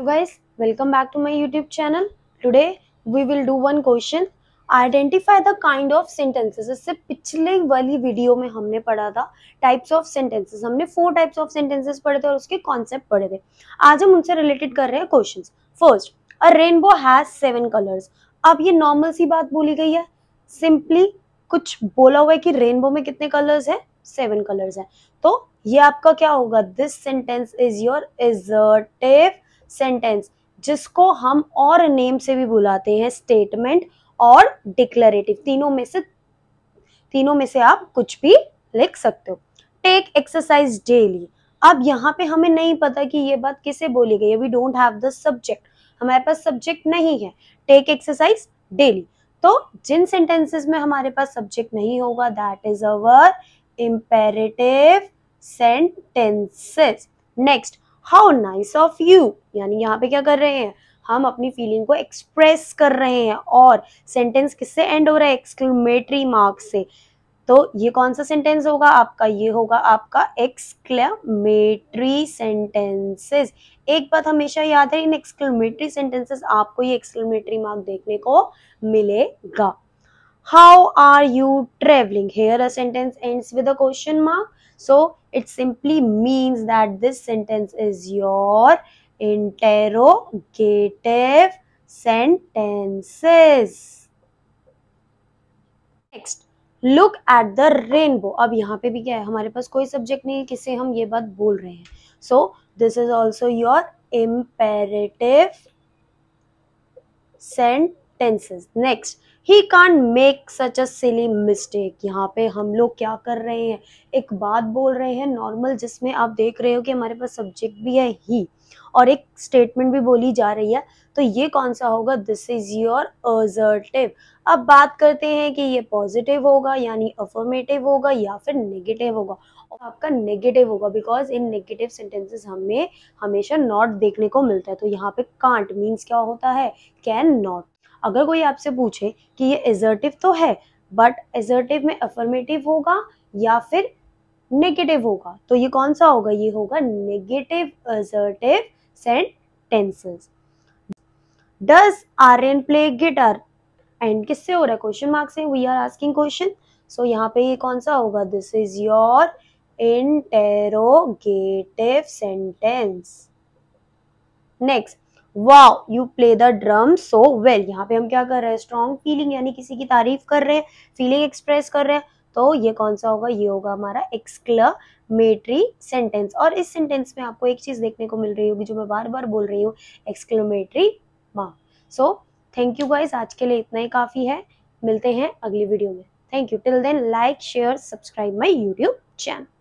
hello guys welcome back to my YouTube channel today we will do one question identify the kind of sentences इससे पिछले वाली video में हमने पढ़ा था टाइप्स ऑफ सेंटेंसेस हमने फोर टाइप्स ऑफ सेंटेंसेस पढ़े थे और उसके कॉन्सेप्ट पढ़े थे आज हम उनसे रिलेटेड कर रहे हैं question first a rainbow has seven colours अब ये नॉर्मल सी बात बोली गई है सिंपली कुछ बोला हुआ है कि रेनबो में कितने कलर्स है सेवन कलर्स है तो ये आपका क्या होगा this sentence is your assertive sentence जिसको हम और नेम से भी बुलाते हैं स्टेटमेंट और डिक्लेरेटिव तीनों में से तीनों में से आप कुछ भी लिख सकते हो टेक एक्सरसाइज डेली अब यहाँ पे हमें नहीं पता कि ये बात किसे बोली गई we don't have the subject हमारे पास सब्जेक्ट नहीं है टेक एक्सरसाइज डेली तो जिन सेंटेंसेस में हमारे पास सब्जेक्ट नहीं होगा that is our imperative sentences next how nice of you यानी यहाँ पे क्या कर रहे हैं हम अपनी फीलिंग को एक्सप्रेस कर रहे हैं और सेंटेंस किससे एंड हो रहा है एक्सक्लेमेटरी मार्क से तो ये कौन सा सेंटेंस होगा आपका ये होगा आपका एक्सक्लेमेटरी सेंटेंसेस एक बात हमेशा याद है इन एक्सक्लेमेटरी सेंटेंसेस आपको ये एक्सक्लेमेटरी मार्क देखने को मिलेगा how are you traveling here a sentence ends with a question mark so it simply means that this sentence is your interrogative sentences next look at the rainbow अब यहाँ पे भी क्या है हमारे पास कोई सब्जेक्ट नहीं है किसे हम ये बात बोल रहे हैं so this is also your imperative sentences next he can make such a silly mistake यहाँ पे हम लोग क्या कर रहे हैं एक बात बोल रहे हैं नॉर्मल जिसमें आप देख रहे हो कि हमारे पास सब्जेक्ट भी है ही और एक स्टेटमेंट भी बोली जा रही है तो ये कौन सा होगा दिस इज योर अजर्टिव अब बात करते हैं कि ये पॉजिटिव होगा यानी अफर्मेटिव होगा या फिर नेगेटिव होगा और आपका नेगेटिव होगा बिकॉज इन नेगेटिव सेंटेंसेस हमें हमेशा नॉट देखने को मिलता है तो यहाँ पे कांट मीन्स क्या होता है कैन नॉट अगर कोई आपसे पूछे कि ये एजर्टिव तो है बट एजर्टिव में अफर्मेटिव होगा या फिर नेगेटिव होगा तो ये कौन सा होगा ये होगा negative assertive sentences does Aryan play guitar and किससे हो रहा है क्वेश्चन मार्क्स से we are asking question so यहाँ पे ये कौन सा होगा this is your interrogative sentence next wow you play the drum so well यहाँ पे हम क्या कर रहे हैं स्ट्रॉन्ग फीलिंग यानी किसी की तारीफ कर रहे हैं फीलिंग एक्सप्रेस कर रहे हैं तो ये कौन सा होगा ये होगा हमारा एक्सक्लमेटरी सेंटेंस और इस सेंटेंस में आपको एक चीज़ देखने को मिल रही होगी जो मैं बार बार बोल रही हूँ एक्सक्लमेटरी माँ सो थैंक यू गाइज आज के लिए इतना ही काफ़ी है मिलते हैं अगली वीडियो में thank you till then like share subscribe my YouTube channel